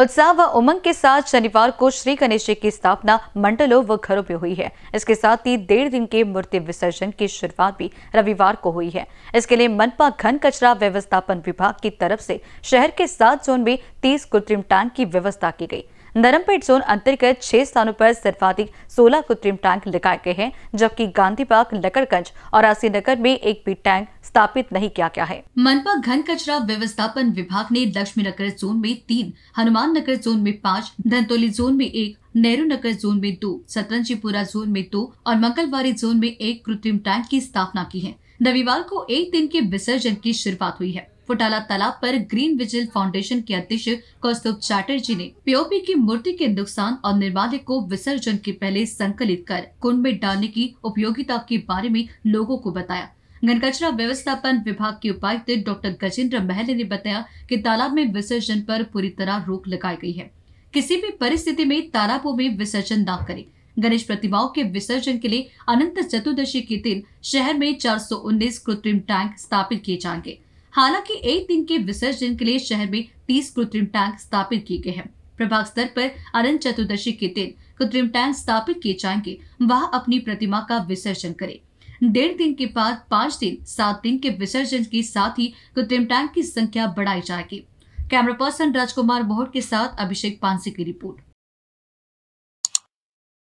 उत्साह व उमंग के साथ शनिवार को श्री गणेश जी की स्थापना मंडलों व घरों में हुई है इसके साथ ही डेढ़ दिन के मूर्ति विसर्जन की शुरुआत भी रविवार को हुई है इसके लिए मनपा घन कचरा व्यवस्थापन विभाग की तरफ से शहर के सात जोन में तीस कृत्रिम टैंक की व्यवस्था की गई नरमपेट जोन अंतर्गत छह स्थानों पर सर्वाधिक सोलह कृत्रिम टैंक लगाए गए हैं जबकि गांधी बाग लकड़गंज और नगर में एक भी टैंक स्थापित नहीं किया गया है मनपा घन कचरा व्यवस्थापन विभाग ने लक्ष्मी नगर जोन में तीन हनुमान नगर जोन में पाँच धनतोली जोन में एक नेहरू नगर जोन में दो सतरंजीपुरा जोन में दो और मंगलवारी जोन में एक कृत्रिम टैंक की स्थापना की है रविवार को एक दिन के विसर्जन की शुरुआत हुई है फुटाला तालाब पर ग्रीन विजिल फाउंडेशन के अध्यक्ष कौस्तुभ चैटर्जी ने पीओपी की मूर्ति के नुकसान और निर्माल्य को विसर्जन के पहले संकलित कर कुंड में डालने की उपयोगिता के बारे में लोगों को बताया घनकचरा व्यवस्थापन विभाग के उपायुक्त डॉक्टर गजेंद्र महले ने बताया कि तालाब में विसर्जन पर पूरी तरह रोक लगाई गई है किसी भी परिस्थिति में तालाबों में विसर्जन न करें गणेश प्रतिमाओं के विसर्जन के लिए अनंत चतुर्दशी के दिन शहर में 419 कृत्रिम टैंक स्थापित किए जाएंगे हालांकि एक दिन के विसर्जन के लिए शहर में तीस कृत्रिम टैंक स्थापित किए गए हैं प्रभाग स्तर पर अनंत चतुर्दशी के दिन कृत्रिम टैंक स्थापित किए जाएंगे वह अपनी प्रतिमा का विसर्जन करे डेढ़ दिन के बाद पाँच दिन सात दिन के विसर्जन के साथ ही कृत्रिम टैंक की संख्या बढ़ाई जाएगी कैमरा पर्सन राजकुमार मोहट के साथ अभिषेक पांसी की रिपोर्ट